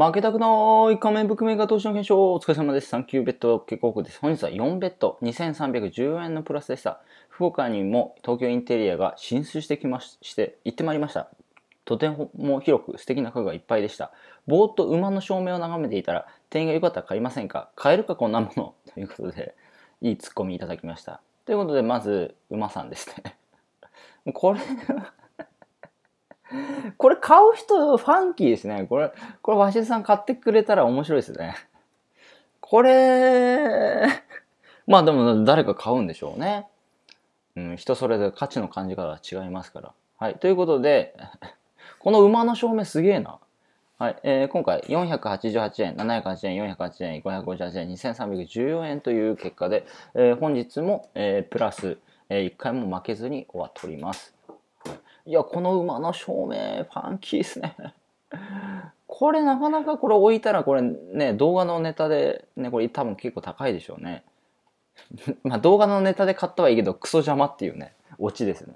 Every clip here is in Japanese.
負けたくない仮面ブックメーカー投資の検証お疲れ様です。サンキューベッド結構です。本日は4ベッド2310円のプラスでした。福岡にも東京インテリアが進出してきまし、して行ってまいりました。とても広く素敵な家具がいっぱいでした。ぼーっと馬の照明を眺めていたら店員がよかったら買いませんか買えるかこんなもの ということで、いいツッコミいただきました。ということで、まず馬さんですね。これこれ買う人ファンキーですね。これ、これ鷲津さん買ってくれたら面白いですね。これ、まあでも誰か買うんでしょうね。うん、人それぞれ価値の感じ方は違いますから。はい。ということで、この馬の証明すげえな。はい。えー、今回488円、708円、408円、558円、2314円という結果で、えー、本日も、えー、プラス、えー、1回も負けずに終わっております。いや、この馬の照明、ファンキーっすね。これなかなかこれ置いたらこれね、動画のネタでね、これ多分結構高いでしょうね。まあ動画のネタで買ったはいいけど、クソ邪魔っていうね、オチですね。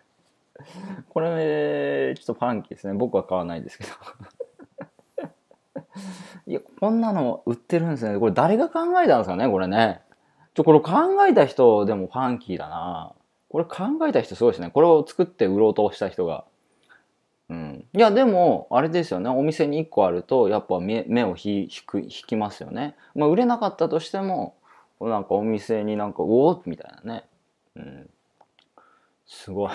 これ、ちょっとファンキーですね。僕は買わないですけどいや、こんなの売ってるんですね。これ誰が考えたんですかね、これね。ちょ、これ考えた人でもファンキーだなこれ考えた人すごいですね。これを作って売ろうとした人が。うん。いや、でも、あれですよね。お店に1個あると、やっぱ目を引く、引きますよね。まあ、売れなかったとしても、なんかお店になんか、うおーみたいなね。うん。すごい。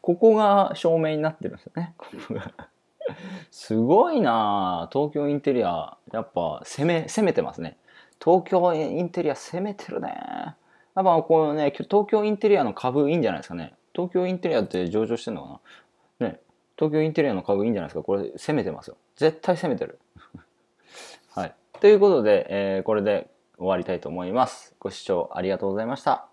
ここが照明になってるんですよね。ここがすごいな東京インテリア、やっぱ攻め、攻めてますね。東京インテリア攻めてるね。やっぱこのね、東京インテリアの株いいんじゃないですかね。東京インテリアって上場してんのかなね、東京インテリアの株いいんじゃないですか。これ攻めてますよ。絶対攻めてる。はい。ということで、えー、これで終わりたいと思います。ご視聴ありがとうございました。